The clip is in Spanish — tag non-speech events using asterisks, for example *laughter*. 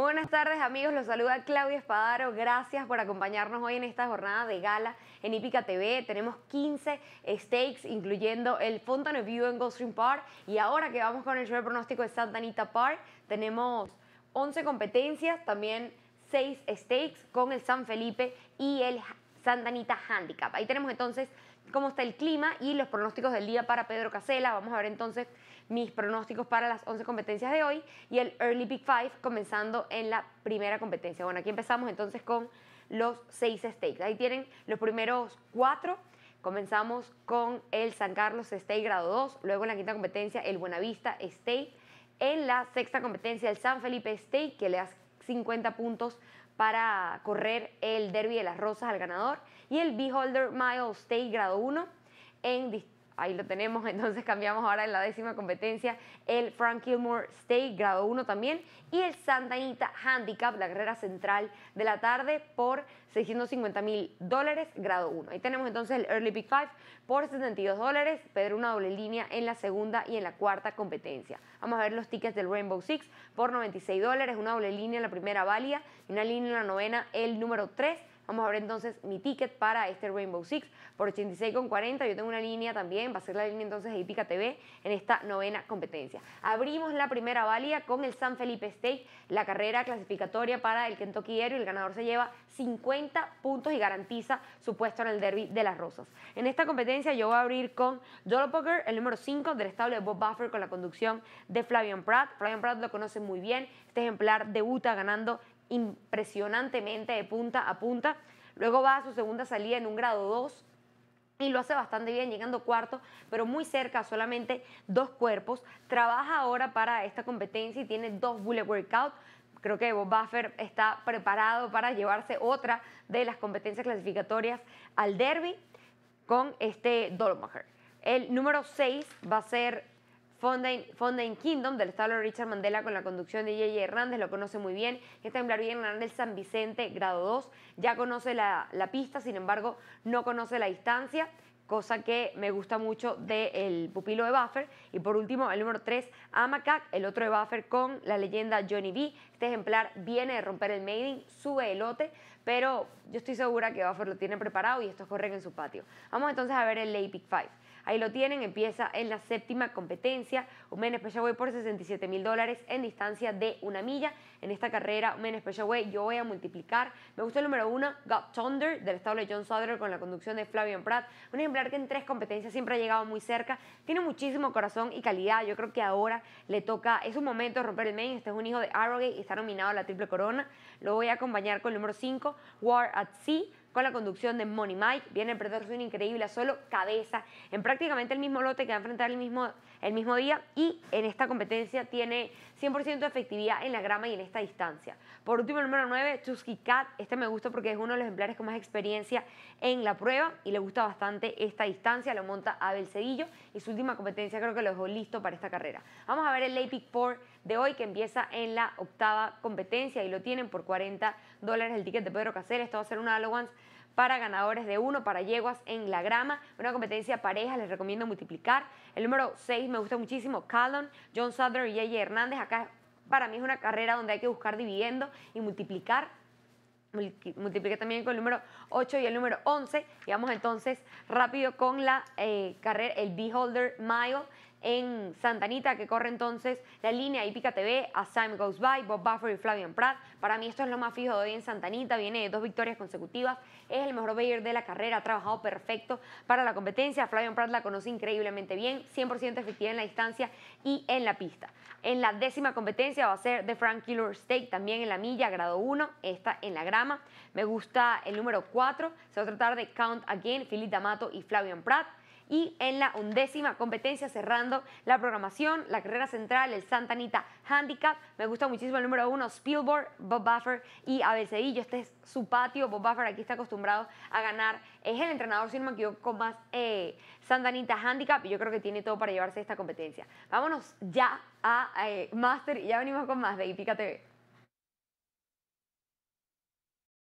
buenas tardes amigos, los saluda Claudia Espadaro, gracias por acompañarnos hoy en esta jornada de gala en IPICA TV. Tenemos 15 stakes incluyendo el Fountain View en Goldstream Park y ahora que vamos con el primer pronóstico de Santa Anita Park tenemos 11 competencias, también 6 stakes con el San Felipe y el Santa Anita Handicap. Ahí tenemos entonces cómo está el clima y los pronósticos del día para Pedro Casela. Vamos a ver entonces mis pronósticos para las 11 competencias de hoy y el Early Big Five comenzando en la primera competencia. Bueno, aquí empezamos entonces con los seis stakes. Ahí tienen los primeros cuatro. Comenzamos con el San Carlos State grado 2, luego en la quinta competencia el Buenavista State, en la sexta competencia el San Felipe State, que le hace 50 puntos para correr el Derby de las Rosas al ganador y el Beholder Mile State grado 1 en distintos ahí lo tenemos, *laughs* entonces cambiamos ahora en la décima competencia, el Frank Kilmore State, grado 1 también, y el Santa Anita Handicap, la carrera central de la tarde, por 650 mil dólares, grado 1. Ahí tenemos entonces el Early Pick Five por 72 dólares, Pedro una doble línea en la segunda y en la cuarta competencia. Vamos a ver los tickets del Rainbow Six por 96 dólares, una doble línea en la primera válida, una línea en la novena, el número 3 Vamos a abrir entonces mi ticket para este Rainbow Six por 86,40. Yo tengo una línea también, va a ser la línea entonces de Ipica TV en esta novena competencia. Abrimos la primera válida con el San Felipe State, la carrera clasificatoria para el Kentucky Aero el ganador se lleva 50 puntos y garantiza su puesto en el Derby de las Rosas. En esta competencia yo voy a abrir con Dolo Poker, el número 5 del estable de Bob Buffer con la conducción de Flavian Pratt. Flavian Pratt lo conoce muy bien, este ejemplar debuta ganando impresionantemente de punta a punta. Luego va a su segunda salida en un grado 2 y lo hace bastante bien, llegando cuarto, pero muy cerca, solamente dos cuerpos. Trabaja ahora para esta competencia y tiene dos bullet workout. Creo que Bob Buffer está preparado para llevarse otra de las competencias clasificatorias al derby con este Dolmacher. El número 6 va a ser Fondain, Kingdom del establo Richard Mandela con la conducción de J.J. Hernández, lo conoce muy bien. Está en Blair Hernández San Vicente, grado 2. Ya conoce la, la pista, sin embargo, no conoce la distancia cosa que me gusta mucho del pupilo de Buffer. Y por último, el número 3, Amacac, el otro de Buffer con la leyenda Johnny B. Este ejemplar viene de romper el mailing, sube el lote, pero yo estoy segura que Buffer lo tiene preparado y estos corren en su patio. Vamos entonces a ver el Late Pick 5. Ahí lo tienen, empieza en la séptima competencia. Un Men Special por 67 mil dólares en distancia de una milla en esta carrera, Men Special Way, yo voy a multiplicar. Me gusta el número uno, Got Thunder, del estado de John Soder con la conducción de Flavian Pratt. Un ejemplar que en tres competencias siempre ha llegado muy cerca. Tiene muchísimo corazón y calidad. Yo creo que ahora le toca, es un momento de romper el main. Este es un hijo de Arrogate y está nominado a la Triple Corona. Lo voy a acompañar con el número 5, War at Sea la conducción de Money Mike. Viene el perdedor increíble a solo cabeza en prácticamente el mismo lote que va a enfrentar el mismo, el mismo día y en esta competencia tiene 100% efectividad en la grama y en esta distancia. Por último, el número 9, Chusky Cat. Este me gusta porque es uno de los ejemplares con más experiencia en la prueba y le gusta bastante esta distancia. Lo monta Abel Cedillo y su última competencia creo que lo dejó listo para esta carrera. Vamos a ver el Lapic 4 de hoy que empieza en la octava competencia y lo tienen por 40 dólares el ticket de Pedro Caceres. Esto va a ser una allowance para ganadores de uno, para yeguas en la grama. Una competencia pareja, les recomiendo multiplicar. El número 6 me gusta muchísimo, Callon, John Sutter y Yeye Hernández. Acá para mí es una carrera donde hay que buscar dividiendo y multiplicar multipliqué también con el número 8 y el número 11. Y vamos entonces rápido con la eh, carrera, el Beholder Mile en Santanita que corre entonces la línea Hípica TV, a Sam Goes By, Bob Buffer y Flavian Pratt. Para mí esto es lo más fijo de hoy en Santanita, viene de dos victorias consecutivas, es el mejor Bayer de la carrera, ha trabajado perfecto para la competencia. Flavian Pratt la conoce increíblemente bien, 100% efectiva en la distancia y en la pista. En la décima competencia va a ser de Frank Killer State, también en la milla, grado 1, está en la grama. Me gusta el número 4, se va a tratar de Count Again, Philip D'Amato y Flavian Pratt y en la undécima competencia cerrando la programación, la carrera central, el Santanita Anita Handicap. Me gusta muchísimo el número uno, Spielberg, Bob Buffer y Abel Cedillo. Este es su patio. Bob Buffer aquí está acostumbrado a ganar. Es el entrenador, si no me equivoco, con más Santanita eh, Santa Handicap y yo creo que tiene todo para llevarse esta competencia. Vámonos ya a eh, Master y ya venimos con más de Ipica